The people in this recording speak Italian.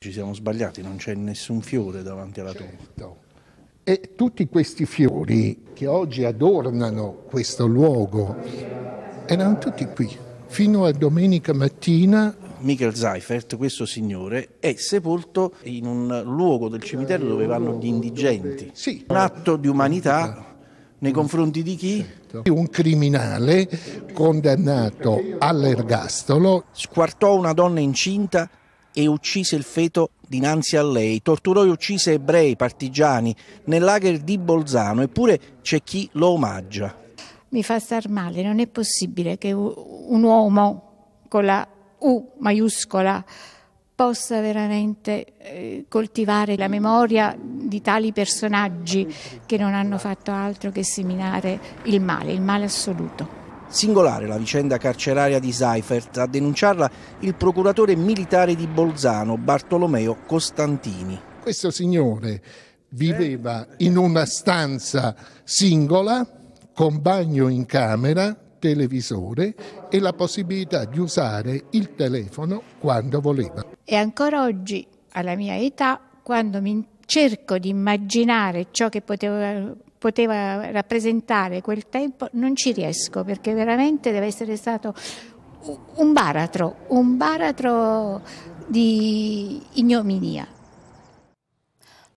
Ci siamo sbagliati, non c'è nessun fiore davanti alla certo. tomba. E tutti questi fiori che oggi adornano questo luogo erano tutti qui. Fino a domenica mattina Michael Seifert, questo signore, è sepolto in un luogo del cimitero dove vanno gli indigenti. Sì. Un atto di umanità nei confronti di chi? Certo. Un criminale condannato all'ergastolo. Squartò una donna incinta e uccise il feto dinanzi a lei, torturò e uccise ebrei, partigiani, nel lager di Bolzano, eppure c'è chi lo omaggia. Mi fa star male, non è possibile che un uomo con la U maiuscola possa veramente eh, coltivare la memoria di tali personaggi che non hanno fatto altro che seminare il male, il male assoluto. Singolare la vicenda carceraria di Seifert, a denunciarla il procuratore militare di Bolzano, Bartolomeo Costantini. Questo signore viveva in una stanza singola, con bagno in camera, televisore e la possibilità di usare il telefono quando voleva. E ancora oggi, alla mia età, quando mi cerco di immaginare ciò che poteva poteva rappresentare quel tempo, non ci riesco perché veramente deve essere stato un baratro, un baratro di ignominia.